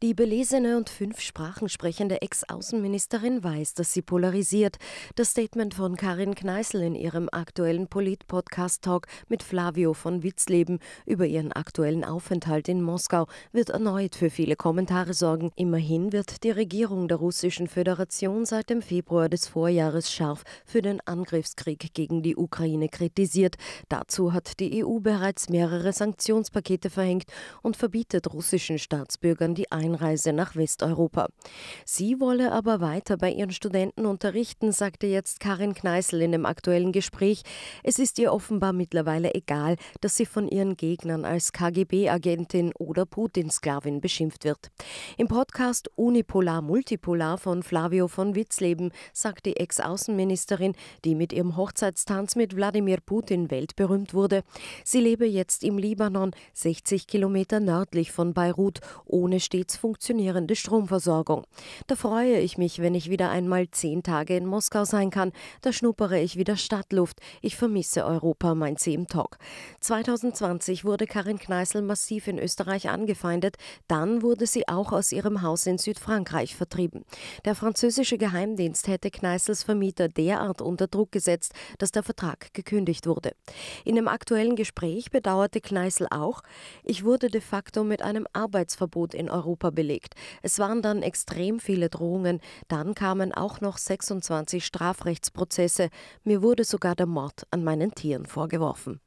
Die belesene und fünf Sprachen sprechende Ex-Außenministerin weiß, dass sie polarisiert. Das Statement von Karin Kneißl in ihrem aktuellen Polit-Podcast-Talk mit Flavio von Witzleben über ihren aktuellen Aufenthalt in Moskau wird erneut für viele Kommentare sorgen. Immerhin wird die Regierung der Russischen Föderation seit dem Februar des Vorjahres scharf für den Angriffskrieg gegen die Ukraine kritisiert. Dazu hat die EU bereits mehrere Sanktionspakete verhängt und verbietet russischen Staatsbürgern die Einreise Einreise nach Westeuropa. Sie wolle aber weiter bei ihren Studenten unterrichten, sagte jetzt Karin Kneißl in dem aktuellen Gespräch. Es ist ihr offenbar mittlerweile egal, dass sie von ihren Gegnern als KGB-Agentin oder Putinsklavin beschimpft wird. Im Podcast Unipolar Multipolar von Flavio von Witzleben sagt die Ex-Außenministerin, die mit ihrem Hochzeitstanz mit Wladimir Putin weltberühmt wurde, sie lebe jetzt im Libanon, 60 Kilometer nördlich von Beirut, ohne stets funktionierende Stromversorgung. Da freue ich mich, wenn ich wieder einmal zehn Tage in Moskau sein kann. Da schnuppere ich wieder Stadtluft. Ich vermisse Europa, mein sie im Talk. 2020 wurde Karin Kneißl massiv in Österreich angefeindet. Dann wurde sie auch aus ihrem Haus in Südfrankreich vertrieben. Der französische Geheimdienst hätte Kneißls Vermieter derart unter Druck gesetzt, dass der Vertrag gekündigt wurde. In dem aktuellen Gespräch bedauerte Kneißl auch, ich wurde de facto mit einem Arbeitsverbot in Europa Koffer belegt. Es waren dann extrem viele Drohungen. Dann kamen auch noch 26 Strafrechtsprozesse. Mir wurde sogar der Mord an meinen Tieren vorgeworfen.